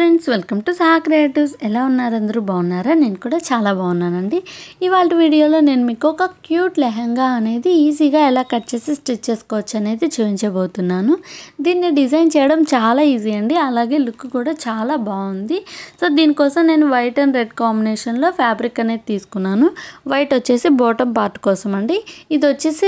different friends welcome to సా creatives ఎలా ఉన్నారు అందరూ బాగున్నారా నేను కూడా చాలా బాగున్నానండి ఇవాళ వీడియోలో నేను మీకు ఒక క్యూట్ లెహంగా అనేది ఈజీగా ఎలా కట్ చేసి స్టిచ్ చేసుకోవచ్చు అనేది చూపించబోతున్నాను దీన్ని డిజైన్ చేయడం చాలా ఈజీ అండి అలాగే లుక్ కూడా చాలా బాగుంది సో దీనికోసం నేను వైట్ అండ్ రెడ్ కాంబినేషన్లో ఫ్యాబ్రిక్ అనేది తీసుకున్నాను వైట్ వచ్చేసి బోటమ్ పార్ట్ కోసం అండి ఇది వచ్చేసి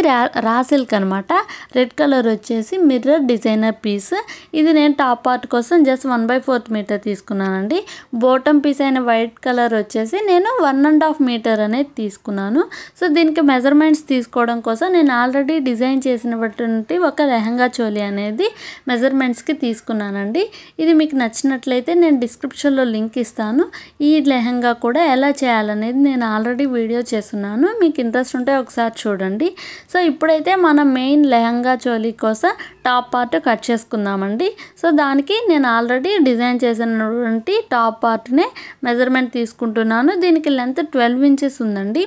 రా సిల్క్ అనమాట రెడ్ కలర్ వచ్చేసి మిర్రర్ డిజైనర్ పీస్ ఇది నేను టాప్ పార్ట్ కోసం just one by fourth metre తీసుకున్నాను తీసుకున్నానండి బోటం పీస్ అయిన వైట్ కలర్ వచ్చేసి నేను వన్ అండ్ హాఫ్ మీటర్ అనేది తీసుకున్నాను సో దీనికి మెజర్మెంట్స్ తీసుకోవడం కోసం నేను ఆల్రెడీ డిజైన్ చేసినటువంటి ఒక లెహంగా చోలి అనేది మెజర్మెంట్స్కి తీసుకున్నానండి ఇది మీకు నచ్చినట్లయితే నేను డిస్క్రిప్షన్లో లింక్ ఇస్తాను ఈ లెహంగా కూడా ఎలా చేయాలనేది నేను ఆల్రెడీ వీడియో చేస్తున్నాను మీకు ఇంట్రెస్ట్ ఉంటే ఒకసారి చూడండి సో ఇప్పుడైతే మన మెయిన్ లెహంగా చోలీ కోసం టాప్ పార్ట్ కట్ చేసుకుందామండి సో దానికి నేను ఆల్రెడీ డిజైన్ చేసిన ఉన్నటువంటి టాప్ పార్ట్నే మెజర్మెంట్ తీసుకుంటున్నాను దీనికి లెంత్ ట్వెల్వ్ ఇంచెస్ ఉందండి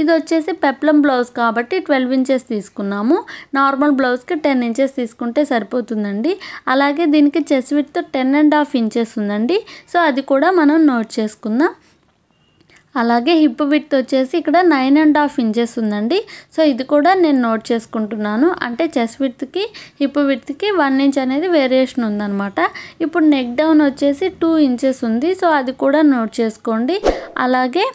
ఇది వచ్చేసి పెప్లం బ్లౌజ్ కాబట్టి ట్వెల్వ్ ఇంచెస్ తీసుకున్నాము నార్మల్ బ్లౌజ్కి టెన్ ఇంచెస్ తీసుకుంటే సరిపోతుందండి అలాగే దీనికి చెస్ విడ్తో టెన్ అండ్ హాఫ్ ఇంచెస్ ఉందండి సో అది కూడా మనం నోట్ చేసుకుందాం అలాగే హిప్ విత్ వచ్చేసి ఇక్కడ నైన్ అండ్ హాఫ్ ఇంచెస్ ఉందండి సో ఇది కూడా నేను నోట్ చేసుకుంటున్నాను అంటే చెస్ విత్కి హిప్ విత్కి వన్ ఇంచ్ అనేది వేరియేషన్ ఉందనమాట ఇప్పుడు నెక్ డౌన్ వచ్చేసి టూ ఇంచెస్ ఉంది సో అది కూడా నోట్ చేసుకోండి అలాగే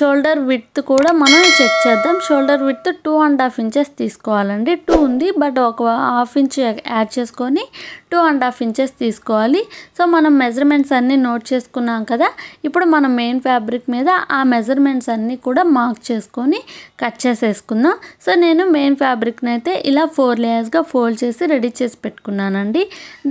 షోల్డర్ విడ్త్ కూడా మనం చెక్ చేద్దాం shoulder width two and half inches తీసుకోవాలండి టూ ఉంది బట్ ఒక హాఫ్ ఇంచ్ యాడ్ చేసుకొని టూ అండ్ హాఫ్ ఇంచెస్ తీసుకోవాలి సో మనం మెజర్మెంట్స్ అన్నీ నోట్ చేసుకున్నాం కదా ఇప్పుడు మనం మెయిన్ ఫ్యాబ్రిక్ మీద ఆ మెజర్మెంట్స్ అన్నీ కూడా మార్క్ చేసుకొని కట్ చేసేసుకుందాం సో నేను మెయిన్ ఫ్యాబ్రిక్ని అయితే ఇలా ఫోర్ లేయర్స్గా ఫోల్డ్ చేసి రెడీ చేసి పెట్టుకున్నానండి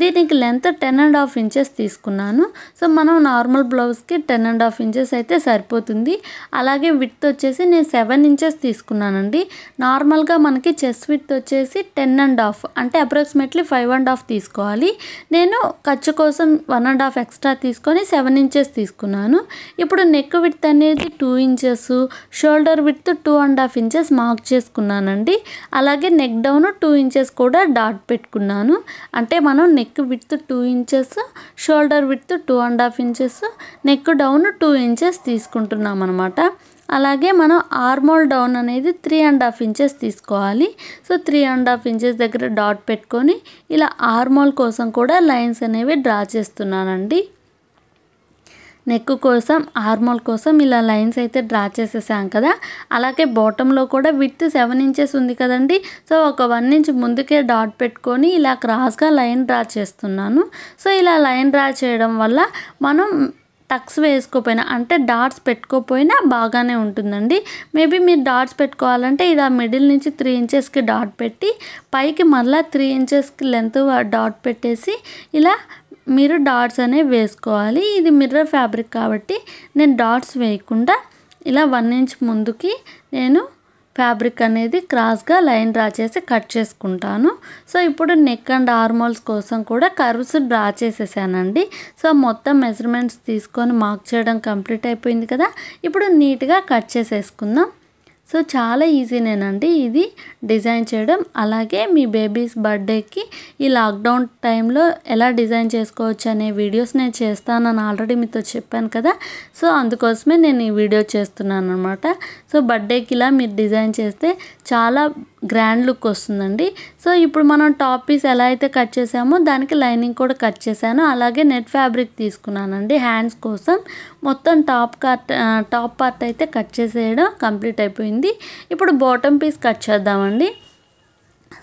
దీనికి length ten and half inches తీసుకున్నాను సో మనం నార్మల్ బ్లౌజ్కి టెన్ అండ్ హాఫ్ ఇంచెస్ అయితే సరిపోతుంది అలాగే విత్ వచ్చేసి నేను సెవెన్ ఇంచెస్ తీసుకున్నానండి నార్మల్గా మనకి చెస్ విత్ వచ్చేసి టెన్ అండ్ హాఫ్ అంటే అప్రాక్సిమేట్లీ ఫైవ్ అండ్ హాఫ్ తీసుకోవాలి నేను ఖర్చు కోసం వన్ అండ్ హాఫ్ ఎక్స్ట్రా తీసుకొని సెవెన్ ఇంచెస్ తీసుకున్నాను ఇప్పుడు నెక్ విత్ అనేది two inches shoulder width two and half inches mark చేసుకున్నానండి అలాగే నెక్ డౌన్ టూ ఇంచెస్ కూడా డాట్ పెట్టుకున్నాను అంటే మనం neck width two inches shoulder width two and half inches neck down two inches తీసుకుంటున్నాం అనమాట అలాగే మనం ఆర్మోల్ డౌన్ అనేది త్రీ అండ్ హాఫ్ ఇంచెస్ తీసుకోవాలి so three and half inches దగ్గర డాట్ పెట్టుకొని ఇలా ఆర్మోల్ కోసం కూడా లైన్స్ అనేవి డ్రా చేస్తున్నానండి నెక్ కోసం ఆర్మోల్ కోసం ఇలా లైన్స్ అయితే డ్రా చేసేసాం కదా అలాగే బాటంలో కూడా విత్ సెవెన్ ఇంచెస్ ఉంది కదండి సో ఒక వన్ ఇంచ్ ముందుకే డాట్ పెట్టుకొని ఇలా క్రాస్గా లైన్ డ్రా చేస్తున్నాను సో ఇలా లైన్ డ్రా చేయడం వల్ల మనం టక్స్ వేసుకోపోయినా అంటే డాట్స్ పెట్టుకోపోయినా బాగానే ఉంటుందండి మేబీ మీరు డాట్స్ పెట్టుకోవాలంటే ఇలా మిడిల్ నుంచి త్రీ ఇంచెస్కి డాట్ పెట్టి పైకి మళ్ళీ త్రీ ఇంచెస్కి లెంత్ డాట్ పెట్టేసి ఇలా మీరు డాట్స్ అనేవి వేసుకోవాలి ఇది మిర్రర్ ఫ్యాబ్రిక్ కాబట్టి నేను డాట్స్ వేయకుండా ఇలా వన్ ఇంచ్ ముందుకి నేను ఫ్యాబ్రిక్ అనేది క్రాస్గా లైన్ డ్రా చేసి కట్ చేసుకుంటాను సో ఇప్పుడు నెక్ అండ్ ఆర్మోల్స్ కోసం కూడా కర్వ్స్ డ్రా చేసేసానండి సో మొత్తం మెజర్మెంట్స్ తీసుకొని మార్క్ చేయడం కంప్లీట్ అయిపోయింది కదా ఇప్పుడు నీట్గా కట్ చేసేసుకుందాం సో చాలా ఈజీనేనండి ఇది డిజైన్ చేయడం అలాగే మీ బేబీస్ బర్త్డేకి ఈ లాక్డౌన్ టైంలో ఎలా డిజైన్ చేసుకోవచ్చు అనే వీడియోస్ నేను చేస్తానని ఆల్రెడీ మీతో చెప్పాను కదా సో అందుకోసమే నేను ఈ వీడియో చేస్తున్నాను అనమాట సో బర్త్డేకి ఇలా మీరు డిజైన్ చేస్తే చాలా గ్రాండ్ లుక్ వస్తుందండి సో ఇప్పుడు మనం టాప్ పీస్ ఎలా అయితే కట్ చేసామో దానికి లైనింగ్ కూడా కట్ చేశాను అలాగే నెట్ ఫ్యాబ్రిక్ తీసుకున్నానండి హ్యాండ్స్ కోసం మొత్తం టాప్ కట్ టాప్ పార్ట్ అయితే కట్ చేసేయడం కంప్లీట్ అయిపోయింది ఇప్పుడు బాటమ్ పీస్ కట్ చేద్దామండి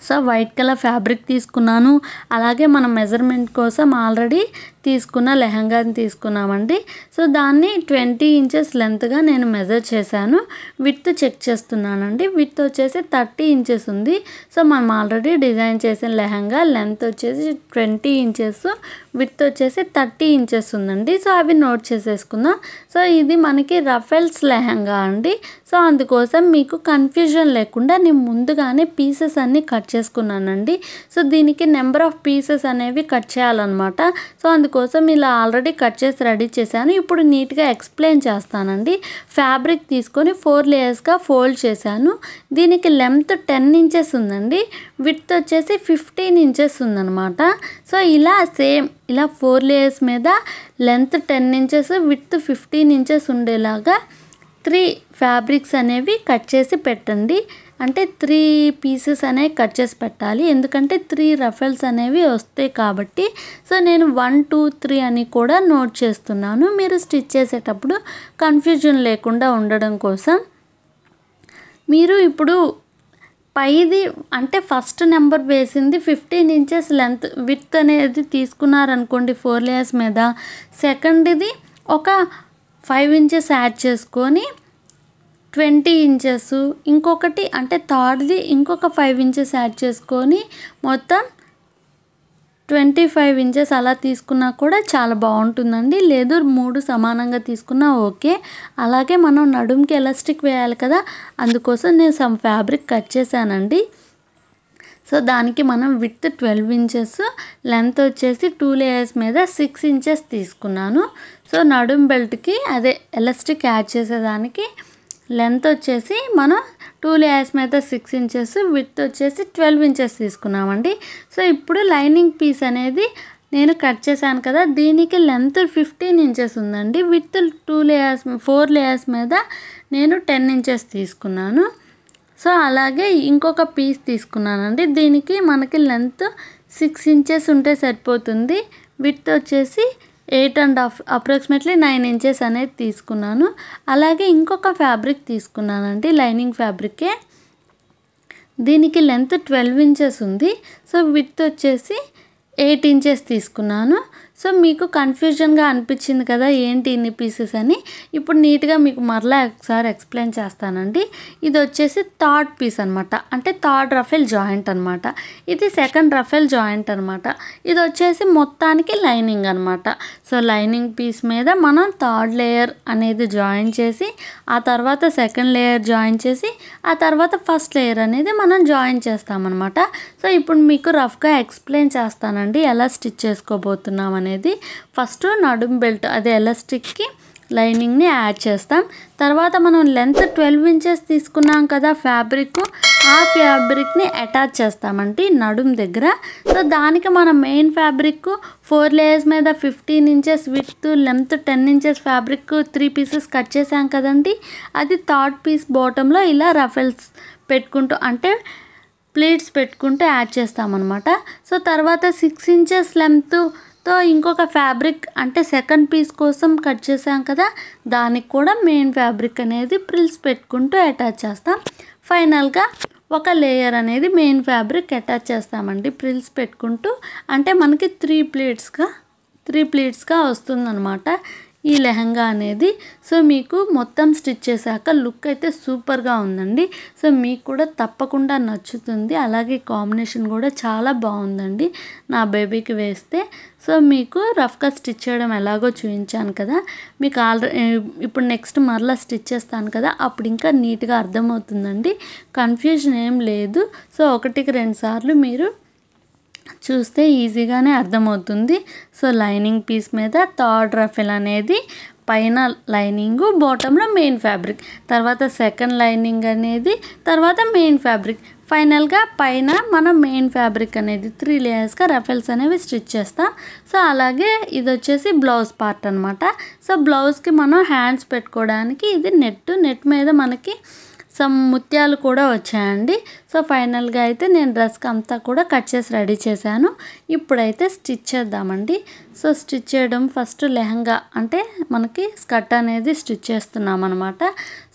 సో వైట్ కలర్ ఫ్యాబ్రిక్ తీసుకున్నాను అలాగే మన మెజర్మెంట్ కోసం ఆల్రెడీ తీసుకున్న లెహంగాని తీసుకున్నామండి సో దాన్ని ట్వంటీ ఇంచెస్ లెంత్గా నేను మెజర్ చేశాను విత్ చెక్ చేస్తున్నానండి విత్ వచ్చేసి థర్టీ ఇంచెస్ ఉంది సో మనం ఆల్రెడీ డిజైన్ చేసిన లెహంగా లెంత్ వచ్చేసి ట్వంటీ ఇంచెస్ విత్ వచ్చేసి థర్టీ ఇంచెస్ ఉందండి సో అవి నోట్ చేసేసుకుందాం సో ఇది మనకి రఫెల్స్ లెహంగా అండి సో అందుకోసం మీకు కన్ఫ్యూజన్ లేకుండా నేను ముందుగానే పీసెస్ అన్నీ కట్ చేసుకున్నానండి సో దీనికి నెంబర్ ఆఫ్ పీసెస్ అనేవి కట్ చేయాలన్నమాట సో అందుకు కోసం ఇలా ఆల్రెడీ కట్ చేసి రెడీ చేశాను ఇప్పుడు నీట్గా ఎక్స్ప్లెయిన్ చేస్తానండి ఫ్యాబ్రిక్ తీసుకొని ఫోర్ లేయర్స్గా ఫోల్డ్ చేశాను దీనికి లెంత్ టెన్ ఇంచెస్ ఉందండి విడ్త్ వచ్చేసి ఫిఫ్టీన్ ఇంచెస్ ఉందనమాట సో ఇలా సేమ్ ఇలా ఫోర్ లేయర్స్ మీద length ten inches width fifteen inches ఉండేలాగా త్రీ ఫ్యాబ్రిక్స్ అనేవి కట్ చేసి పెట్టండి అంటే త్రీ పీసెస్ అనేవి కట్ చేసి పెట్టాలి ఎందుకంటే త్రీ రఫెల్స్ అనేవి వస్తాయి కాబట్టి సో నేను వన్ టూ త్రీ అని కూడా నోట్ చేస్తున్నాను మీరు స్టిచ్ చేసేటప్పుడు కన్ఫ్యూజన్ లేకుండా ఉండడం కోసం మీరు ఇప్పుడు పైది అంటే ఫస్ట్ నెంబర్ వేసింది ఫిఫ్టీన్ ఇంచెస్ లెంత్ విత్ అనేది తీసుకున్నారనుకోండి ఫోర్ లేయర్స్ మీద సెకండ్ది ఒక ఫైవ్ ఇంచెస్ యాడ్ చేసుకొని ట్వంటీ ఇంచెస్ ఇంకొకటి అంటే థర్డ్ది ఇంకొక ఫైవ్ ఇంచెస్ యాడ్ చేసుకొని మొత్తం ట్వంటీ ఫైవ్ ఇంచెస్ అలా తీసుకున్నా కూడా చాలా బాగుంటుందండి లేదు మూడు సమానంగా తీసుకున్నా ఓకే అలాగే మనం నడుముకి ఎలాస్టిక్ వేయాలి కదా అందుకోసం నేను సమ్ ఫ్యాబ్రిక్ కట్ చేశానండి సో దానికి మనం విత్ ట్వెల్వ్ ఇంచెస్ లెంత్ వచ్చేసి టూ లేయర్స్ మీద సిక్స్ ఇంచెస్ తీసుకున్నాను సో నడుం బెల్ట్కి అదే ఎలాస్టిక్ యాడ్ చేసేదానికి లెంత్ వచ్చేసి మనం టూ లేయర్స్ మీద సిక్స్ ఇంచెస్ విత్ వచ్చేసి ట్వెల్వ్ ఇంచెస్ తీసుకున్నామండి సో ఇప్పుడు లైనింగ్ పీస్ అనేది నేను కట్ చేశాను కదా దీనికి లెంత్ ఫిఫ్టీన్ ఇంచెస్ ఉందండి width two layers four layers మీద నేను టెన్ ఇంచెస్ తీసుకున్నాను సో అలాగే ఇంకొక పీస్ తీసుకున్నానండి దీనికి మనకి లెంత్ సిక్స్ ఇంచెస్ ఉంటే సరిపోతుంది విత్ వచ్చేసి eight and half approximately nine inches అనేది తీసుకున్నాను అలాగే ఇంకొక ఫ్యాబ్రిక్ తీసుకున్నానండి లైనింగ్ ఫ్యాబ్రికే దీనికి లెంత్ ట్వెల్వ్ ఇంచెస్ ఉంది సో విత్ వచ్చేసి ఎయిట్ ఇంచెస్ తీసుకున్నాను సో మీకు కన్ఫ్యూజన్గా అనిపించింది కదా ఏంటి ఇన్ని పీసెస్ అని ఇప్పుడు నీట్గా మీకు మరలా ఒకసారి ఎక్స్ప్లెయిన్ చేస్తానండి ఇది వచ్చేసి థర్డ్ పీస్ అనమాట అంటే థర్డ్ రఫెల్ జాయింట్ అనమాట ఇది సెకండ్ రఫెల్ జాయింట్ అనమాట ఇది వచ్చేసి మొత్తానికి లైనింగ్ అనమాట సో లైనింగ్ పీస్ మీద మనం థర్డ్ లేయర్ అనేది జాయిన్ చేసి ఆ తర్వాత సెకండ్ లేయర్ జాయిన్ చేసి ఆ తర్వాత ఫస్ట్ లేయర్ అనేది మనం జాయిన్ చేస్తామన్నమాట సో ఇప్పుడు మీకు రఫ్గా ఎక్స్ప్లెయిన్ చేస్తానండి ఎలా స్టిచ్ చేసుకోబోతున్నాం అనేది ఫస్ట్ నడుం బెల్ట్ అదే ఎలాస్టిక్కి లైనింగ్ని యాడ్ చేస్తాం తర్వాత మనం లెంత్ ట్వెల్వ్ ఇంచెస్ తీసుకున్నాం కదా ఫ్యాబ్రిక్ ఆ ఫ్యాబ్రిక్ని అటాచ్ చేస్తామంటే నడుం దగ్గర సో దానికి మన మెయిన్ ఫ్యాబ్రిక్ ఫోర్ లేయర్స్ మీద fifteen inches width length ten inches fabric three pieces cut చేసాం కదండి అది థర్డ్ పీస్ బాటంలో ఇలా రఫెల్స్ పెట్టుకుంటూ అంటే ప్లేట్స్ పెట్టుకుంటూ యాడ్ చేస్తామన్నమాట సో తర్వాత సిక్స్ ఇంచెస్ లెంత్ సో ఇంకొక ఫ్యాబ్రిక్ అంటే సెకండ్ పీస్ కోసం కట్ చేసాం కదా దానికి కూడా మెయిన్ ఫ్యాబ్రిక్ అనేది ప్రిల్స్ పెట్టుకుంటూ అటాచ్ చేస్తాం ఫైనల్గా ఒక లేయర్ అనేది మెయిన్ ఫ్యాబ్రిక్ అటాచ్ చేస్తామండి ప్రిల్స్ పెట్టుకుంటూ అంటే మనకి త్రీ ప్లేట్స్గా త్రీ ప్లేట్స్గా వస్తుందన్నమాట ఈ లెహంగా అనేది సో మీకు మొత్తం స్టిచ్ చేశాక లుక్ అయితే సూపర్గా ఉందండి సో మీకు కూడా తప్పకుండా నచ్చుతుంది అలాగే కాంబినేషన్ కూడా చాలా బాగుందండి నా బేబీకి వేస్తే సో మీకు రఫ్గా స్టిచ్ చేయడం ఎలాగో చూపించాను కదా మీకు ఆల్రెడీ ఇప్పుడు నెక్స్ట్ మరలా స్టిచ్ చేస్తాను కదా అప్పుడు ఇంకా నీట్గా అర్థమవుతుందండి కన్ఫ్యూజన్ ఏం లేదు సో ఒకటికి రెండు సార్లు మీరు చూస్తే ఈజీగానే అర్థమవుతుంది సో లైనింగ్ పీస్ మీద థర్డ్ రఫెల్ అనేది పైన లైనింగ్ బాటంలో మెయిన్ ఫ్యాబ్రిక్ తర్వాత సెకండ్ లైనింగ్ అనేది తర్వాత మెయిన్ ఫ్యాబ్రిక్ ఫైనల్గా పైన మనం మెయిన్ ఫ్యాబ్రిక్ అనేది త్రీ లేయర్స్గా రఫెల్స్ అనేవి స్టిచ్ చేస్తాం సో అలాగే ఇది వచ్చేసి బ్లౌజ్ పార్ట్ అనమాట సో బ్లౌజ్కి మనం హ్యాండ్స్ పెట్టుకోవడానికి ఇది నెట్ నెట్ మీద మనకి సమ్ ముత్యాలు కూడా వచ్చాయండి సో ఫైనల్గా అయితే నేను డ్రెస్కి అంతా కూడా కట్ చేసి రెడీ చేశాను ఇప్పుడైతే స్టిచ్ చేద్దామండి సో స్టిచ్ చేయడం ఫస్ట్ లెహంగా అంటే మనకి స్కర్ట్ అనేది స్టిచ్ చేస్తున్నాం అనమాట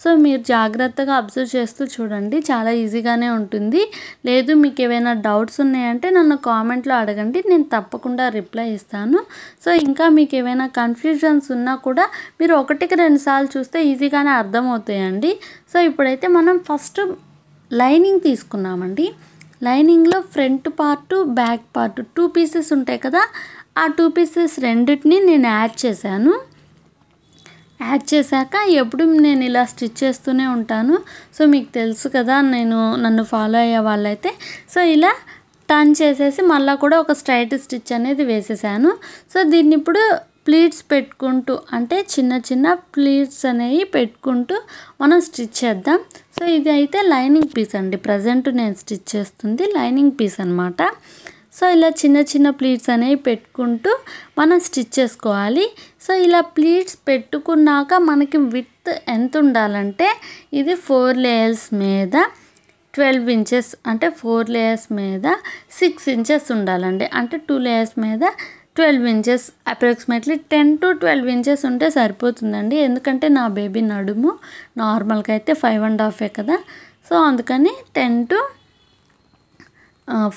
సో మీరు జాగ్రత్తగా అబ్జర్వ్ చేస్తూ చూడండి చాలా ఈజీగానే ఉంటుంది లేదు మీకు ఏవైనా డౌట్స్ ఉన్నాయంటే నన్ను కామెంట్లో అడగండి నేను తప్పకుండా రిప్లై ఇస్తాను సో ఇంకా మీకు ఏవైనా కన్ఫ్యూజన్స్ ఉన్నా కూడా మీరు ఒకటికి రెండుసార్లు చూస్తే ఈజీగానే అర్థమవుతాయండి సో ఇప్పుడైతే మనం ఫస్ట్ లైనింగ్ తీసుకున్నామండి లైనింగ్లో front part back part two pieces ఉంటాయి కదా ఆ టూ పీసెస్ రెండింటిని నేను యాడ్ చేశాను యాడ్ చేశాక ఎప్పుడు నేను ఇలా స్టిచ్ చేస్తూనే ఉంటాను సో మీకు తెలుసు కదా నేను నన్ను ఫాలో అయ్యే వాళ్ళైతే సో ఇలా టర్న్ చేసేసి మళ్ళీ కూడా ఒక స్ట్రైట్ స్టిచ్ అనేది వేసేసాను సో దీన్ని ఇప్పుడు ప్లీట్స్ పెట్టుకుంటూ అంటే చిన్న చిన్న ప్లీట్స్ అనేవి పెట్టుకుంటూ మనం స్టిచ్ చేద్దాం సో ఇది అయితే లైనింగ్ పీస్ అండి ప్రజెంట్ నేను స్టిచ్ చేస్తుంది లైనింగ్ పీస్ అనమాట సో ఇలా చిన్న చిన్న ప్లీట్స్ అనేవి పెట్టుకుంటూ మనం స్టిచ్ చేసుకోవాలి సో ఇలా ప్లీట్స్ పెట్టుకున్నాక మనకి విత్ ఎంత ఉండాలంటే ఇది ఫోర్ లేయర్స్ మీద ట్వెల్వ్ ఇంచెస్ అంటే ఫోర్ లేయర్స్ మీద సిక్స్ ఇంచెస్ ఉండాలండి అంటే టూ లేయర్స్ మీద twelve inches approximately ten to twelve inches ఉంటే సరిపోతుందండి ఎందుకంటే నా బేబీ నడుము నార్మల్గా అయితే ఫైవ్ అండ్ హాఫే కదా సో అందుకని టెన్ టు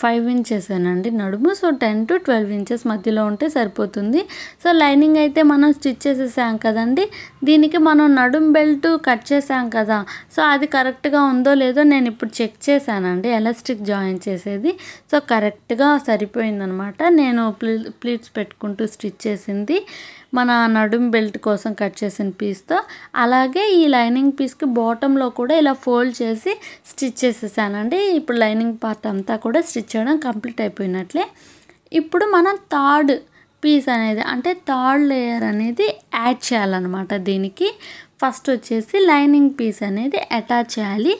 ఫైవ్ ఇంచెస్ అండి నడుము so ten to twelve inches మధ్యలో ఉంటే సరిపోతుంది సో లైనింగ్ అయితే మనం స్టిచ్ చేసేసాం కదండి దీనికి మనం నడుము బెల్ట్ కట్ చేసాం కదా సో అది కరెక్ట్గా ఉందో లేదో నేను ఇప్పుడు చెక్ చేశానండి ఎలాస్టిక్ జాయిన్ చేసేది సో కరెక్ట్గా సరిపోయిందనమాట నేను ప్లీట్స్ పెట్టుకుంటూ స్టిచ్ చేసింది మన నడుం బెల్ట్ కోసం కట్ చేసిన పీస్తో అలాగే ఈ లైనింగ్ పీస్కి బాటంలో కూడా ఇలా ఫోల్డ్ చేసి స్టిచ్ చేసేసానండి ఇప్పుడు లైనింగ్ పార్ట్ అంతా కూడా స్టిచ్ చేయడం కంప్లీట్ అయిపోయినట్లే ఇప్పుడు మనం థర్డ్ పీస్ అనేది అంటే థర్డ్ లేయర్ అనేది యాడ్ చేయాలన్నమాట దీనికి ఫస్ట్ వచ్చేసి లైనింగ్ పీస్ అనేది అటాచ్ చేయాలి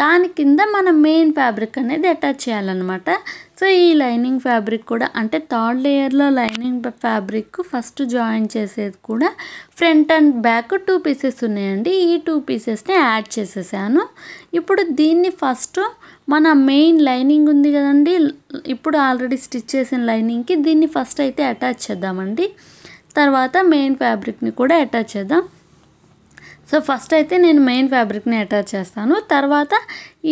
దాని కింద మన మెయిన్ ఫ్యాబ్రిక్ అనేది అటాచ్ చేయాలన్నమాట సో ఈ లైనింగ్ ఫ్యాబ్రిక్ కూడా అంటే థర్డ్ లేయర్లో లైనింగ్ ఫ్యాబ్రిక్ ఫస్ట్ జాయిన్ చేసేది కూడా front and back two pieces ఉన్నాయండి ఈ టూ పీసెస్ని యాడ్ చేసేసాను ఇప్పుడు దీన్ని ఫస్ట్ మన మెయిన్ లైనింగ్ ఉంది కదండి ఇప్పుడు ఆల్రెడీ స్టిచ్ చేసిన లైనింగ్కి దీన్ని ఫస్ట్ అయితే అటాచ్ చేద్దామండి తర్వాత మెయిన్ ఫ్యాబ్రిక్ని కూడా అటాచ్ చేద్దాం సో ఫస్ట్ అయితే నేను మెయిన్ ఫ్యాబ్రిక్ని అటాచ్ చేస్తాను తర్వాత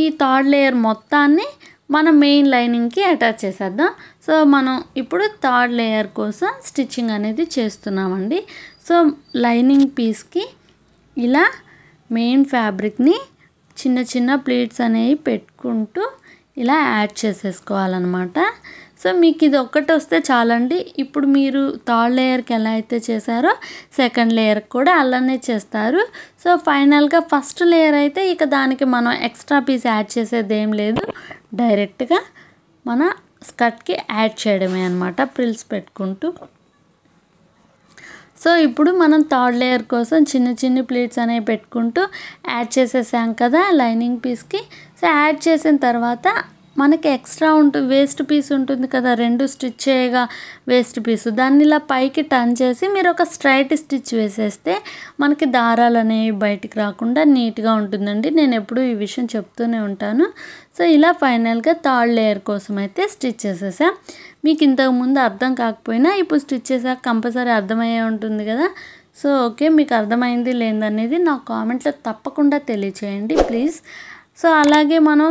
ఈ థర్డ్ లేయర్ మొత్తాన్ని మనం మెయిన్ లైనింగ్కి అటాచ్ చేసేద్దాం సో మనం ఇప్పుడు థర్డ్ లేయర్ కోసం స్టిచ్చింగ్ అనేది చేస్తున్నామండి సో లైనింగ్ పీస్కి ఇలా మెయిన్ ఫ్యాబ్రిక్ని చిన్న చిన్న ప్లేట్స్ అనేవి పెట్టుకుంటూ ఇలా యాడ్ చేసేసుకోవాలన్నమాట సో మీకు ఇది ఒక్కటి వస్తే చాలండి ఇప్పుడు మీరు థర్డ్ లేయర్కి ఎలా అయితే చేశారో సెకండ్ లేయర్కి కూడా అలానే చేస్తారు సో ఫైనల్గా ఫస్ట్ లేయర్ అయితే ఇక దానికి మనం ఎక్స్ట్రా పీస్ యాడ్ చేసేది ఏం లేదు డైరెక్ట్గా మన స్కర్ట్కి యాడ్ చేయడమే అనమాట ప్రిల్స్ పెట్టుకుంటూ సో ఇప్పుడు మనం థర్డ్ లేయర్ కోసం చిన్న చిన్న ప్లేట్స్ అనేవి పెట్టుకుంటూ యాడ్ చేసేసాం కదా లైనింగ్ పీస్కి సో యాడ్ చేసిన తర్వాత మనకి ఎక్స్ట్రా ఉంటుంది వేస్ట్ పీస్ ఉంటుంది కదా రెండు స్టిచ్ చేయగా వేస్ట్ పీస్ దాన్ని ఇలా పైకి టర్న్ చేసి మీరు ఒక స్ట్రైట్ స్టిచ్ వేసేస్తే మనకి దారాలు అనేవి బయటికి రాకుండా నీట్గా ఉంటుందండి నేను ఎప్పుడూ ఈ విషయం చెప్తూనే ఉంటాను సో ఇలా ఫైనల్గా థర్డ్ లేయర్ కోసం అయితే స్టిచ్ చేసేసాం మీకు ఇంతకుముందు అర్థం కాకపోయినా ఇప్పుడు స్టిచ్ చేసాక కంపల్సరీ అర్థమయ్యే ఉంటుంది కదా సో ఓకే మీకు అర్థమైంది లేదనేది నా కామెంట్లో తప్పకుండా తెలియచేయండి ప్లీజ్ సో అలాగే మనం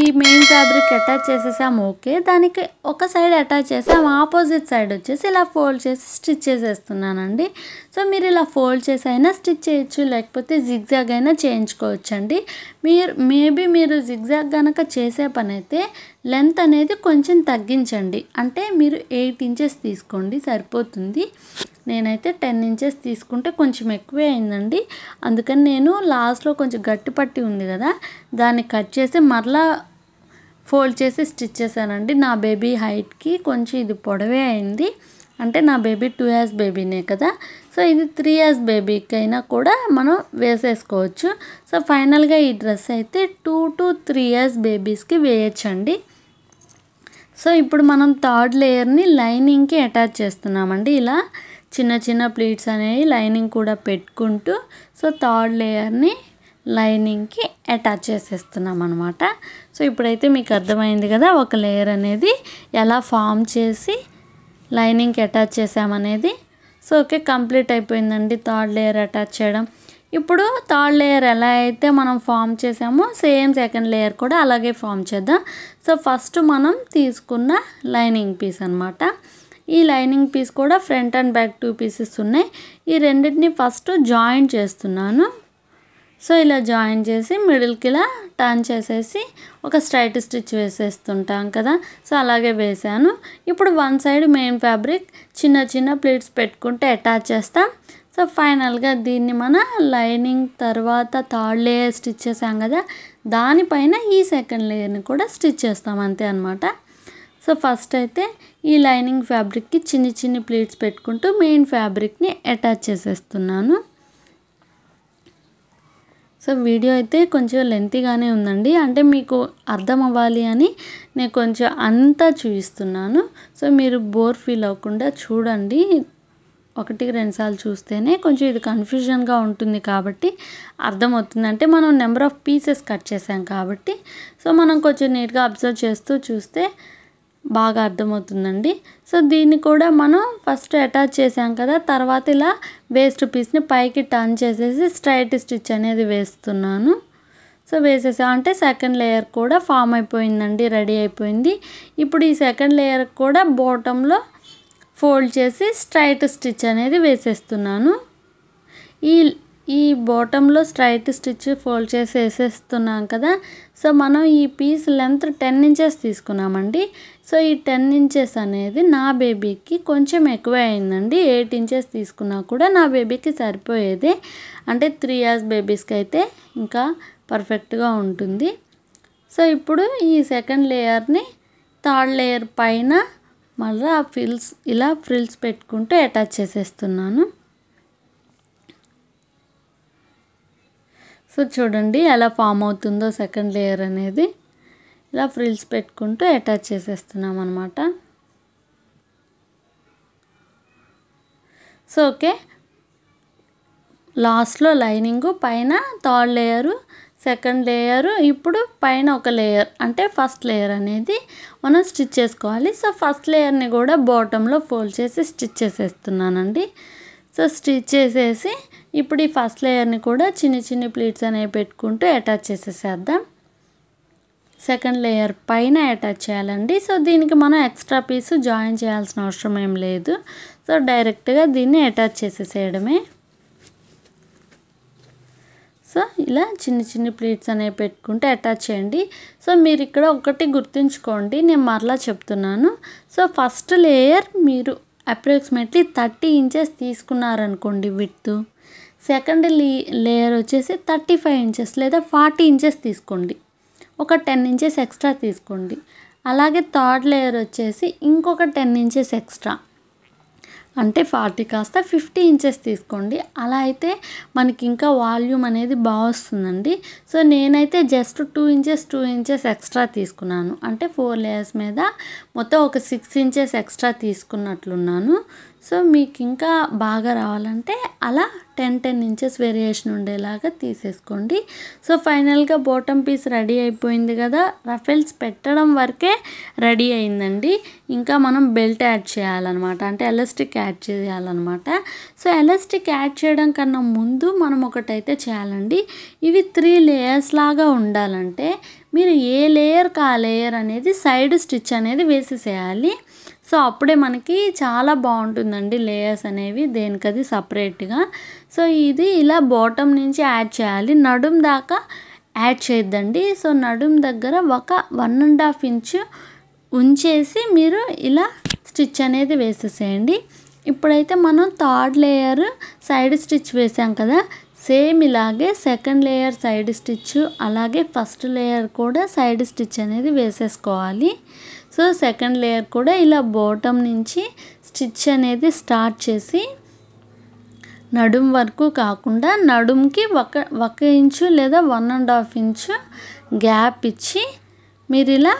ఈ మెయిన్ ఫ్యాబ్రిక్ అటాచ్ చేసేసాము ఓకే దానికి ఒక సైడ్ అటాచ్ చేసాం ఆపోజిట్ సైడ్ వచ్చేసి ఇలా ఫోల్డ్ చేసి స్టిచ్ చేసేస్తున్నానండి సో మీరు ఇలా ఫోల్డ్ చేసి అయినా స్టిచ్ చేయొచ్చు లేకపోతే జిగ్జాగ్ అయినా చేయించుకోవచ్చు అండి మీరు మేబీ మీరు జిగ్జాగ్ కనుక చేసే పని అయితే లెంత్ అనేది కొంచెం తగ్గించండి అంటే మీరు ఎయిట్ ఇంచెస్ తీసుకోండి సరిపోతుంది నేనైతే టెన్ ఇంచెస్ తీసుకుంటే కొంచెం ఎక్కువే అయిందండి అందుకని నేను లాస్ట్లో కొంచెం గట్టి పట్టి ఉంది కదా దాన్ని కట్ చేసి మరలా ఫోల్డ్ చేసి స్టిచ్ చేశానండి నా బేబీ హైట్కి కొంచెం ఇది పొడవే అయింది అంటే నా బేబీ టూ ఇయర్స్ బేబీనే కదా సో ఇది త్రీ ఇయర్స్ బేబీకి అయినా కూడా మనం వేసేసుకోవచ్చు సో ఫైనల్గా ఈ డ్రెస్ అయితే టూ టు త్రీ ఇయర్స్ బేబీస్కి వేయచ్చండి సో ఇప్పుడు మనం థర్డ్ లేయర్ని లైనింగ్కి అటాచ్ చేస్తున్నామండి ఇలా చిన్న చిన్న ప్లీట్స్ అనేవి లైనింగ్ కూడా పెట్టుకుంటూ సో థర్డ్ లేయర్ని లైనింగ్కి అటాచ్ చేసేస్తున్నాం అనమాట సో ఇప్పుడైతే మీకు అర్థమైంది కదా ఒక లేయర్ అనేది ఎలా ఫామ్ చేసి లైనింగ్కి అటాచ్ చేసామనేది సో ఓకే కంప్లీట్ అయిపోయిందండి థర్డ్ లేయర్ అటాచ్ చేయడం ఇప్పుడు థర్డ్ లేయర్ ఎలా అయితే మనం ఫామ్ చేసామో సేమ్ సెకండ్ లేయర్ కూడా అలాగే ఫామ్ చేద్దాం సో ఫస్ట్ మనం తీసుకున్న లైనింగ్ పీస్ అనమాట ఈ లైనింగ్ పీస్ కూడా front and back two pieces ఉన్నాయి ఈ రెండింటిని ఫస్ట్ జాయిన్ చేస్తున్నాను సో ఇలా జాయిన్ చేసి మిడిల్కి ఇలా టర్న్ చేసేసి ఒక స్ట్రైట్ స్టిచ్ వేసేస్తుంటాం కదా సో అలాగే వేసాను ఇప్పుడు వన్ సైడ్ మెయిన్ ఫ్యాబ్రిక్ చిన్న చిన్న ప్లేట్స్ పెట్టుకుంటే అటాచ్ చేస్తాం సో ఫైనల్గా దీన్ని మన లైనింగ్ తర్వాత థర్డ్ లేయర్ స్టిచ్ చేసాం కదా దానిపైన ఈ సెకండ్ లేయర్ని కూడా స్టిచ్ చేస్తాం అంతే అనమాట సో ఫస్ట్ అయితే ఈ లైనింగ్ ఫ్యాబ్రిక్కి చిన్ని చిన్ని ప్లీట్స్ పెట్టుకుంటూ మెయిన్ ఫ్యాబ్రిక్ని అటాచ్ చేసేస్తున్నాను సో వీడియో అయితే కొంచెం లెంతీగానే ఉందండి అంటే మీకు అర్థం అవ్వాలి అని నేను కొంచెం అంతా చూపిస్తున్నాను సో మీరు బోర్ ఫీల్ అవ్వకుండా చూడండి ఒకటికి రెండుసార్లు చూస్తేనే కొంచెం ఇది కన్ఫ్యూజన్గా ఉంటుంది కాబట్టి అర్థమవుతుంది అంటే మనం నెంబర్ ఆఫ్ పీసెస్ కట్ చేసాం కాబట్టి సో మనం కొంచెం నీట్గా అబ్జర్వ్ చేస్తూ చూస్తే బాగా అర్థమవుతుందండి సో దీన్ని కూడా మనం ఫస్ట్ అటాచ్ చేసాం కదా తర్వాత ఇలా వేస్ట్ పీస్ని పైకి టర్న్ చేసేసి స్ట్రైట్ స్టిచ్ అనేది వేస్తున్నాను సో వేసేసా అంటే సెకండ్ లేయర్ కూడా ఫామ్ అయిపోయిందండి రెడీ అయిపోయింది ఇప్పుడు ఈ సెకండ్ లేయర్ కూడా బోటంలో ఫోల్డ్ చేసి స్ట్రైట్ స్టిచ్ అనేది వేసేస్తున్నాను ఈ ఈ బోటంలో స్ట్రైట్ స్టిచ్ ఫోల్డ్ చేసి వేసేస్తున్నాం కదా సో మనం ఈ పీస్ లెంత్ టెన్ ఇంచెస్ తీసుకున్నామండి సో ఈ టెన్ ఇంచెస్ అనేది నా బేబీకి కొంచెం ఎక్కువ అయిందండి ఎయిట్ ఇంచెస్ తీసుకున్నా కూడా నా బేబీకి సరిపోయేది అంటే త్రీ ఇయర్స్ బేబీస్కి అయితే ఇంకా పర్ఫెక్ట్గా ఉంటుంది సో ఇప్పుడు ఈ సెకండ్ లేయర్ని థర్డ్ లేయర్ పైన మళ్ళీ ఆ ఫ్రిల్స్ ఇలా ఫ్రిల్స్ పెట్టుకుంటూ అటాచ్ చేసేస్తున్నాను సో చూడండి ఎలా ఫామ్ అవుతుందో సెకండ్ లేయర్ అనేది ఇలా ఫ్రిల్స్ పెట్టుకుంటూ అటాచ్ చేసేస్తున్నాం అనమాట సో ఓకే లాస్ట్లో లైనింగ్ పైన థర్డ్ లేయరు సెకండ్ లేయరు ఇప్పుడు పైన ఒక లేయర్ అంటే ఫస్ట్ లేయర్ అనేది మనం స్టిచ్ చేసుకోవాలి సో ఫస్ట్ లేయర్ని కూడా బాటంలో ఫోల్డ్ చేసి స్టిచ్ చేసేస్తున్నానండి సో స్టిచ్ చేసేసి ఇప్పుడు ఈ ఫస్ట్ లేయర్ని కూడా చిన్ని చిన్ని ప్లీట్స్ అనేవి పెట్టుకుంటూ అటాచ్ చేసేసేద్దాం సెకండ్ లేయర్ పైన అటాచ్ చేయాలండి సో దీనికి మనం ఎక్స్ట్రా పీస్ జాయిన్ చేయాల్సిన అవసరం ఏం లేదు సో డైరెక్ట్గా దీన్ని అటాచ్ చేసేసేయడమే సో ఇలా చిన్న చిన్న ప్లేట్స్ అనేవి పెట్టుకుంటే అటాచ్ చేయండి సో మీరు ఇక్కడ ఒకటి గుర్తుంచుకోండి నేను మరలా చెప్తున్నాను సో ఫస్ట్ లేయర్ మీరు అప్రాక్సిమేట్లీ థర్టీ ఇంచెస్ తీసుకున్నారనుకోండి విత్ సెకండ్ లేయర్ వచ్చేసి థర్టీ ఫైవ్ ఇంచెస్ లేదా ఫార్టీ ఇంచెస్ తీసుకోండి ఒక టెన్ ఇంచెస్ ఎక్స్ట్రా తీసుకోండి అలాగే థర్డ్ లేయర్ వచ్చేసి ఇంకొక టెన్ ఇంచెస్ ఎక్స్ట్రా అంటే ఫార్టీ కాస్త ఫిఫ్టీ ఇంచెస్ తీసుకోండి అలా అయితే మనకి ఇంకా వాల్యూమ్ అనేది బాగొస్తుందండి సో నేనైతే just two inches two inches extra తీసుకున్నాను అంటే ఫోర్ లేయర్స్ మీద మొత్తం ఒక సిక్స్ ఇంచెస్ ఎక్స్ట్రా తీసుకున్నట్లున్నాను సో మీకు ఇంకా బాగా రావాలంటే అలా టెన్ టెన్ ఇంచెస్ వేరియేషన్ ఉండేలాగా తీసేసుకోండి సో ఫైనల్గా బోటం పీస్ రెడీ అయిపోయింది కదా రఫెల్స్ పెట్టడం వరకే రెడీ అయిందండి ఇంకా మనం బెల్ట్ యాడ్ చేయాలన్నమాట అంటే ఎలస్టిక్ యాడ్ చేయాలన్నమాట సో ఎలస్టిక్ యాడ్ చేయడం కన్నా ముందు మనం ఒకటైతే చేయాలండి ఇవి త్రీ లేయర్స్ లాగా ఉండాలంటే మీరు ఏ లేయర్ కా లేయర్ అనేది సైడ్ స్టిచ్ అనేది వేసేసేయాలి సో అప్పుడే మనకి చాలా బాగుంటుందండి లేయర్స్ అనేవి దేనికది సపరేట్గా సో ఇది ఇలా బాటమ్ నుంచి యాడ్ చేయాలి నడుం దాకా యాడ్ చేయొద్దండి సో నడుం దగ్గర ఒక వన్ అండ్ హాఫ్ ఇంచ్ ఉంచేసి మీరు ఇలా స్టిచ్ అనేది వేసేసేయండి ఇప్పుడైతే మనం థర్డ్ లేయర్ సైడ్ స్టిచ్ వేసాం కదా సేమ్ ఇలాగే సెకండ్ లేయర్ సైడ్ స్టిచ్ అలాగే ఫస్ట్ లేయర్ కూడా సైడ్ స్టిచ్ అనేది వేసేసుకోవాలి సో సెకండ్ లేయర్ కూడా ఇలా బాటమ్ నుంచి స్టిచ్ అనేది స్టార్ట్ చేసి నడుం వరకు కాకుండా నడుంకి ఒక ఒక ఇంచు లేదా one and half inch gap ఇచ్చి మీరు ఇలా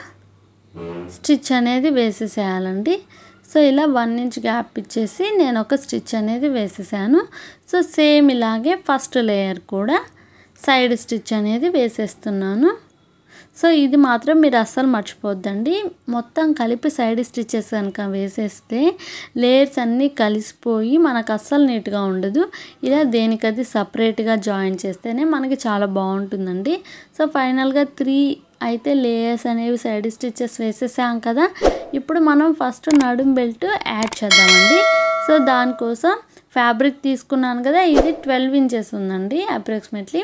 స్టిచ్ అనేది వేసేసేయాలండి సో ఇలా వన్ ఇంచ్ గ్యాప్ ఇచ్చేసి నేను ఒక స్టిచ్ అనేది వేసేసాను సో సేమ్ ఇలాగే ఫస్ట్ లేయర్ కూడా సైడ్ స్టిచ్ అనేది వేసేస్తున్నాను సో ఇది మాత్రం మీరు అస్సలు మర్చిపోద్దండి మొత్తం కలిపి సైడ్ స్టిచ్చెస్ కనుక వేసేస్తే లేయర్స్ అన్నీ కలిసిపోయి మనకు అస్సలు నీట్గా ఉండదు ఇలా దేనికది సపరేట్గా జాయిన్ చేస్తేనే మనకి చాలా బాగుంటుందండి సో ఫైనల్గా త్రీ అయితే లేయర్స్ అనేవి సైడ్ స్టిచ్చెస్ వేసేసాం కదా ఇప్పుడు మనం ఫస్ట్ నడుం బెల్ట్ యాడ్ చేద్దామండి సో దానికోసం ఫ్యాబ్రిక్ తీసుకున్నాను కదా ఇది ట్వెల్వ్ ఇంచెస్ ఉందండి అప్రాక్సిమేట్లీ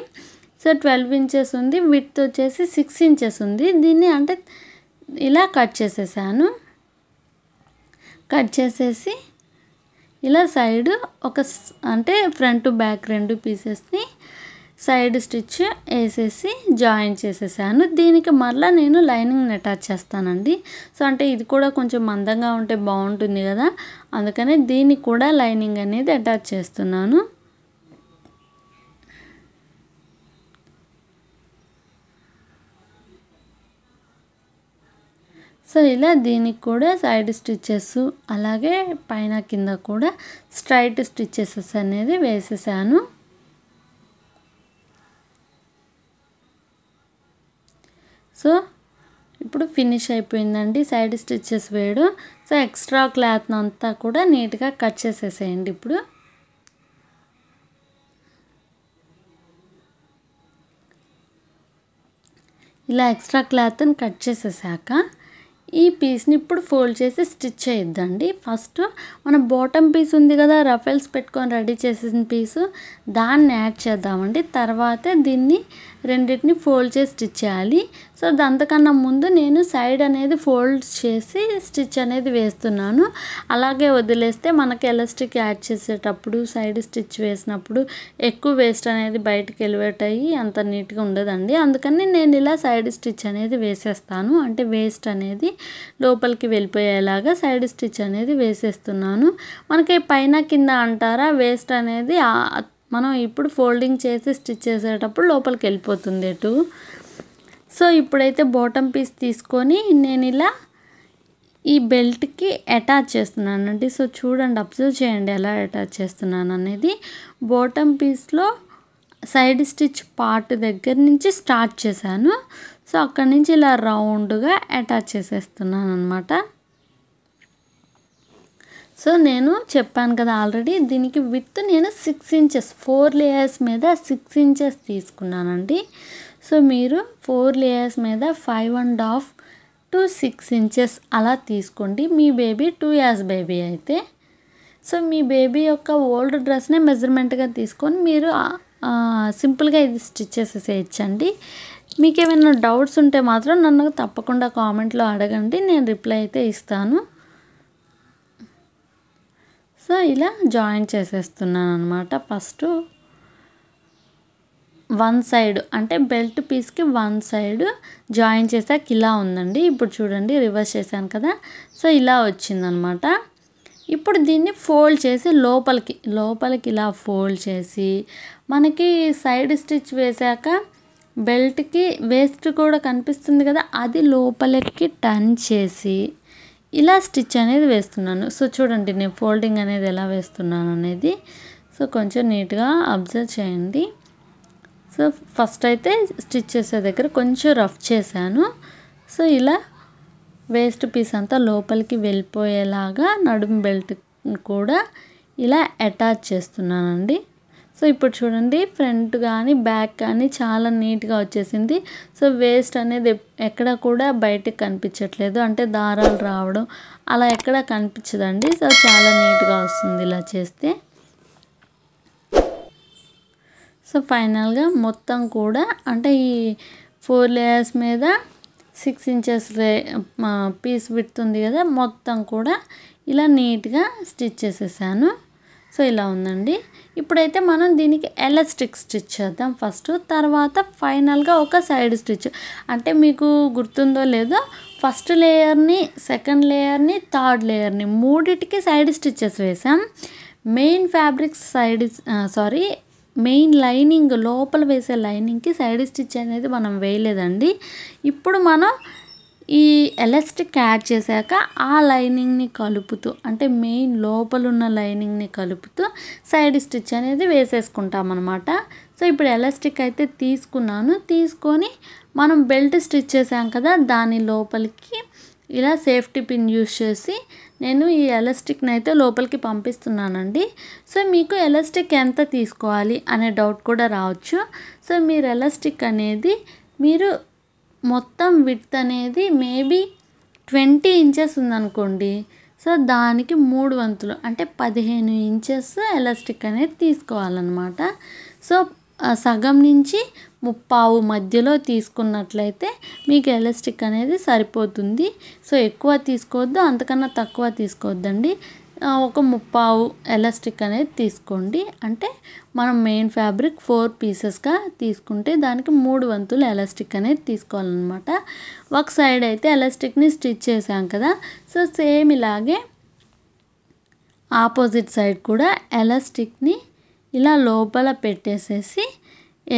సో ట్వెల్వ్ ఇంచెస్ ఉంది విత్ వచ్చేసి సిక్స్ ఇంచెస్ ఉంది దీన్ని అంటే ఇలా కట్ చేసేసాను కట్ చేసేసి ఇలా సైడ్ ఒక అంటే ఫ్రంట్ బ్యాక్ రెండు పీసెస్ని సైడ్ స్టిచ్ వేసేసి జాయిన్ చేసేసాను దీనికి మరలా నేను లైనింగ్ని అటాచ్ చేస్తానండి సో అంటే ఇది కూడా కొంచెం మందంగా ఉంటే బాగుంటుంది కదా అందుకనే దీనికి కూడా లైనింగ్ అనేది అటాచ్ చేస్తున్నాను సో ఇలా దీనికి కూడా సైడ్ స్టిచ్చెస్ అలాగే పైన కింద కూడా స్ట్రైట్ స్టిచ్చెస్ అనేది వేసేసాను సో ఇప్పుడు ఫినిష్ అయిపోయిందండి సైడ్ స్టిచ్చెస్ వేయడం సో ఎక్స్ట్రా క్లాత్ అంతా కూడా నీట్గా కట్ చేసేసేయండి ఇప్పుడు ఇలా ఎక్స్ట్రా క్లాత్ని కట్ చేసేసాక ఈ పీస్ని ఇప్పుడు ఫోల్డ్ చేసి స్టిచ్ చేయొద్దండి ఫస్ట్ మన బాటమ్ పీస్ ఉంది కదా రఫెల్స్ పెట్టుకొని రెడీ చేసిన పీసు దాన్ని యాడ్ చేద్దామండి తర్వాతే దీన్ని రెండింటిని ఫోల్డ్ చేసి స్టిచ్ చేయాలి సో దాంతకన్నా ముందు నేను సైడ్ అనేది ఫోల్డ్ చేసి స్టిచ్ అనేది వేస్తున్నాను అలాగే వదిలేస్తే మనకి ఎలాస్టిక్ యాడ్ చేసేటప్పుడు సైడ్ స్టిచ్ వేసినప్పుడు ఎక్కువ వేస్ట్ అనేది బయటకు ఎలివేట్ అయ్యి అంత నీట్గా ఉండదండి అందుకని నేను ఇలా సైడ్ స్టిచ్ అనేది వేసేస్తాను అంటే వేస్ట్ అనేది లోపలికి వెళ్ళిపోయేలాగా సైడ్ స్టిచ్ అనేది వేసేస్తున్నాను మనకి పైన కింద అంటారా వేస్ట్ అనేది మనం ఇప్పుడు ఫోల్డింగ్ చేసి స్టిచ్ చేసేటప్పుడు లోపలికి వెళ్ళిపోతుంది అటు సో ఇప్పుడైతే బాటమ్ పీస్ తీసుకొని నేను ఇలా ఈ బెల్ట్కి అటాచ్ చేస్తున్నానండి సో చూడండి అబ్జర్వ్ చేయండి ఎలా అటాచ్ చేస్తున్నాను అనేది బాటమ్ పీస్లో సైడ్ స్టిచ్ పార్ట్ దగ్గర నుంచి స్టార్ట్ చేశాను సో అక్కడి నుంచి ఇలా రౌండ్గా అటాచ్ చేసేస్తున్నాను అనమాట సో నేను చెప్పాను కదా ఆల్రెడీ దీనికి విత్ నేను సిక్స్ ఇంచెస్ ఫోర్ లేయర్స్ మీద సిక్స్ ఇంచెస్ తీసుకున్నానండి సో మీరు ఫోర్ లేయర్స్ మీద five and half to six inches అలా తీసుకోండి మీ బేబీ టూ ఇయర్స్ బేబీ అయితే సో మీ బేబీ యొక్క ఓల్డ్ డ్రెస్నే మెజర్మెంట్గా తీసుకొని మీరు సింపుల్గా ఇది స్టిచ్ చేసేసేయచ్చండి మీకు ఏమైనా డౌట్స్ ఉంటే మాత్రం నన్ను తప్పకుండా కామెంట్లో అడగండి నేను రిప్లై అయితే ఇస్తాను సో ఇలా జాయిన్ చేసేస్తున్నాను అనమాట ఫస్ట్ వన్ సైడ్ అంటే బెల్ట్ పీస్కి వన్ సైడ్ జాయిన్ చేసాక ఇలా ఉందండి ఇప్పుడు చూడండి రివర్స్ చేశాను కదా సో ఇలా వచ్చిందనమాట ఇప్పుడు దీన్ని ఫోల్డ్ చేసి లోపలికి లోపలికి ఇలా ఫోల్డ్ చేసి మనకి సైడ్ స్టిచ్ వేశాక బెల్ట్కి వేస్ట్ కూడా కనిపిస్తుంది కదా అది లోపలికి టర్న్ చేసి ఇలా స్టిచ్ అనేది వేస్తున్నాను సో చూడండి నేను ఫోల్డింగ్ అనేది ఎలా వేస్తున్నాను అనేది సో కొంచెం నీట్గా అబ్జర్వ్ చేయండి సో ఫస్ట్ అయితే స్టిచ్ చేసే దగ్గర కొంచెం రఫ్ చేశాను సో ఇలా వేస్ట్ పీస్ అంతా లోపలికి వెళ్ళిపోయేలాగా నడుము బెల్ట్ కూడా ఇలా అటాచ్ చేస్తున్నానండి సో ఇప్పుడు చూడండి ఫ్రంట్ కానీ బ్యాక్ కానీ చాలా నీట్గా వచ్చేసింది సో వేస్ట్ అనేది ఎక్కడ కూడా బయటకు కనిపించట్లేదు అంటే దారాలు రావడం అలా ఎక్కడ కనిపించదండి సో చాలా నీట్గా వస్తుంది ఇలా చేస్తే సో ఫైనల్గా మొత్తం కూడా అంటే ఈ ఫోర్ లేయర్స్ మీద సిక్స్ ఇంచెస్ రే పీస్ విడుతుంది కదా మొత్తం కూడా ఇలా నీట్గా స్టిచ్ చేసేసాను సో ఇలా ఉందండి ఇప్పుడైతే మనం దీనికి ఎలాస్టిక్ స్టిచ్ చేద్దాం ఫస్ట్ తర్వాత ఫైనల్గా ఒక సైడ్ స్టిచ్ అంటే మీకు గుర్తుందో లేదో ఫస్ట్ లేయర్ని సెకండ్ లేయర్ని థర్డ్ లేయర్ని మూడిటికి సైడ్ స్టిచ్చెస్ వేసాం main fabrics side sorry main lining లోపల వేసే లైనింగ్కి సైడ్ స్టిచ్ అనేది మనం వేయలేదండి ఇప్పుడు మనం ఈ ఎలాస్టిక్ యాడ్ చేశాక ఆ లైనింగ్ని కలుపుతూ అంటే మెయిన్ లోపల ఉన్న లైనింగ్ని కలుపుతూ సైడ్ స్టిచ్ అనేది వేసేసుకుంటాం అనమాట సో ఇప్పుడు ఎలాస్టిక్ అయితే తీసుకున్నాను తీసుకొని మనం బెల్ట్ స్టిచ్ చేసాం కదా దాని లోపలికి ఇలా సేఫ్టీ పిన్ యూస్ చేసి నేను ఈ ఎలాస్టిక్ని అయితే లోపలికి పంపిస్తున్నానండి సో మీకు ఎలాస్టిక్ ఎంత తీసుకోవాలి అనే డౌట్ కూడా రావచ్చు సో మీరు ఎలాస్టిక్ అనేది మీరు మొత్తం విడ్త్ అనేది మేబీ ట్వంటీ ఇంచెస్ ఉందనుకోండి సో దానికి మూడు వంతులు అంటే పదిహేను ఇంచెస్ ఎలాస్టిక్ అనేది తీసుకోవాలన్నమాట సో సగం నుంచి ముప్పావు మధ్యలో తీసుకున్నట్లయితే మీకు ఎలాస్టిక్ అనేది సరిపోతుంది సో ఎక్కువ తీసుకోవద్దు అంతకన్నా తక్కువ తీసుకోవద్దండి ఒక ముప్పావు ఎలాస్టిక్ అనేది తీసుకోండి అంటే మనం మెయిన్ ఫ్యాబ్రిక్ ఫోర్ పీసెస్గా తీసుకుంటే దానికి మూడు వంతులు ఎలాస్టిక్ అనేది తీసుకోవాలన్నమాట ఒక సైడ్ అయితే ఎలాస్టిక్ని స్టిచ్ చేసాం కదా సో సేమ్ ఇలాగే ఆపోజిట్ సైడ్ కూడా ఎలాస్టిక్ని ఇలా లోపల పెట్టేసేసి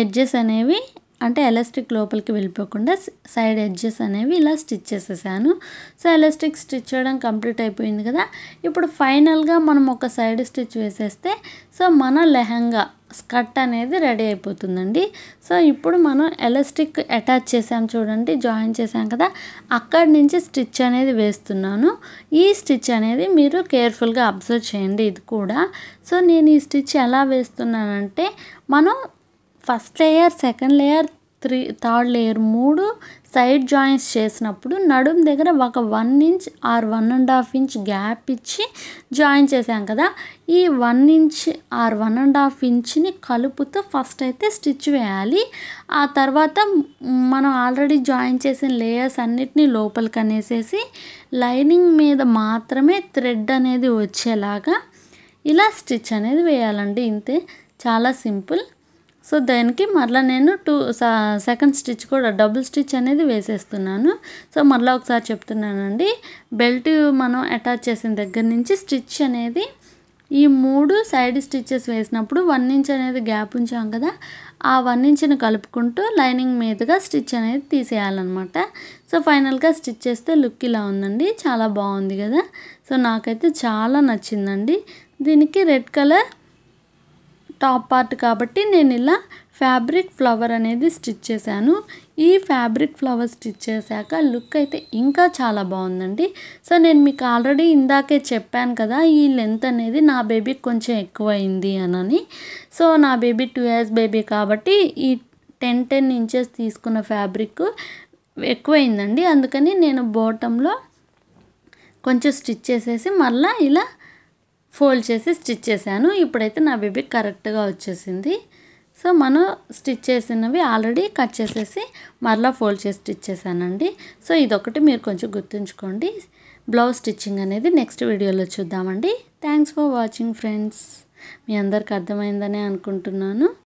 ఎడ్జెస్ అనేవి అంటే ఎలాస్టిక్ లోపలికి వెళ్ళిపోకుండా సైడ్ ఎడ్జెస్ అనేవి ఇలా స్టిచ్ చేసేసాను సో ఎలాస్టిక్ స్టిచ్ చేయడం కంప్లీట్ అయిపోయింది కదా ఇప్పుడు ఫైనల్గా మనం ఒక సైడ్ స్టిచ్ వేసేస్తే సో మన లెహంగా స్కర్ట్ అనేది రెడీ అయిపోతుందండి సో ఇప్పుడు మనం ఎలాస్టిక్ అటాచ్ చేసాం చూడండి జాయిన్ చేసాం కదా అక్కడి నుంచి స్టిచ్ అనేది వేస్తున్నాను ఈ స్టిచ్ అనేది మీరు కేర్ఫుల్గా అబ్జర్వ్ చేయండి ఇది కూడా సో నేను ఈ స్టిచ్ ఎలా వేస్తున్నానంటే మనం first layer second layer three third layer మూడు సైడ్ జాయింట్స్ చేసినప్పుడు నడుము దగ్గర ఒక one inch or one and half inch gap ఇచ్చి జాయిన్ చేసాం కదా ఈ one inch or one and half ఇంచ్ని కలుపుతూ ఫస్ట్ అయితే స్టిచ్ వేయాలి ఆ తర్వాత మనం ఆల్రెడీ జాయిన్ చేసిన లేయర్స్ అన్నిటినీ లోపలికి అనేసేసి లైనింగ్ మీద మాత్రమే థ్రెడ్ అనేది వచ్చేలాగా ఇలా స్టిచ్ అనేది వేయాలండి ఇంతే చాలా సింపుల్ సో దానికి మరలా నేను టూ సెకండ్ స్టిచ్ కూడా డబుల్ స్టిచ్ అనేది వేసేస్తున్నాను సో మరలా ఒకసారి చెప్తున్నానండి బెల్ట్ మనం అటాచ్ చేసిన దగ్గర నుంచి స్టిచ్ అనేది ఈ మూడు సైడ్ స్టిచ్చెస్ వేసినప్పుడు వన్ ఇంచ్ అనేది గ్యాప్ ఉంచాం కదా ఆ వన్ ఇంచ్ని కలుపుకుంటూ లైనింగ్ మీదుగా స్టిచ్ అనేది తీసేయాలన్నమాట సో ఫైనల్గా స్టిచ్ చేస్తే లుక్ ఇలా ఉందండి చాలా బాగుంది కదా సో నాకైతే చాలా నచ్చిందండి దీనికి రెడ్ కలర్ టాప్ పార్ట్ కాబట్టి నేను ఇలా ఫ్యాబ్రిక్ ఫ్లవర్ అనేది స్టిచ్ చేశాను ఈ ఫ్యాబ్రిక్ ఫ్లవర్ స్టిచ్ చేశాక లుక్ అయితే ఇంకా చాలా బాగుందండి సో నేను మీకు ఆల్రెడీ ఇందాకే చెప్పాను కదా ఈ లెంత్ అనేది నా బేబీకి కొంచెం ఎక్కువ అయింది అనని సో నా బేబీ టూ ఇయర్స్ బేబీ కాబట్టి ఈ టెన్ టెన్ ఇంచెస్ తీసుకున్న ఫ్యాబ్రిక్ ఎక్కువైందండి అందుకని నేను బోటంలో కొంచెం స్టిచ్ చేసేసి మళ్ళీ ఇలా ఫోల్డ్ చేసి స్టిచ్ చేశాను ఇప్పుడైతే నా బేబీ కరెక్ట్గా వచ్చేసింది సో మనం స్టిచ్ చేసినవి ఆల్రెడీ కట్ చేసేసి మరలా ఫోల్డ్ చేసి స్టిచ్ చేశానండి సో ఇదొకటి మీరు కొంచెం గుర్తుంచుకోండి బ్లౌజ్ స్టిచ్చింగ్ అనేది నెక్స్ట్ వీడియోలో చూద్దామండి థ్యాంక్స్ ఫర్ వాచింగ్ ఫ్రెండ్స్ మీ అందరికి అర్థమైందనే అనుకుంటున్నాను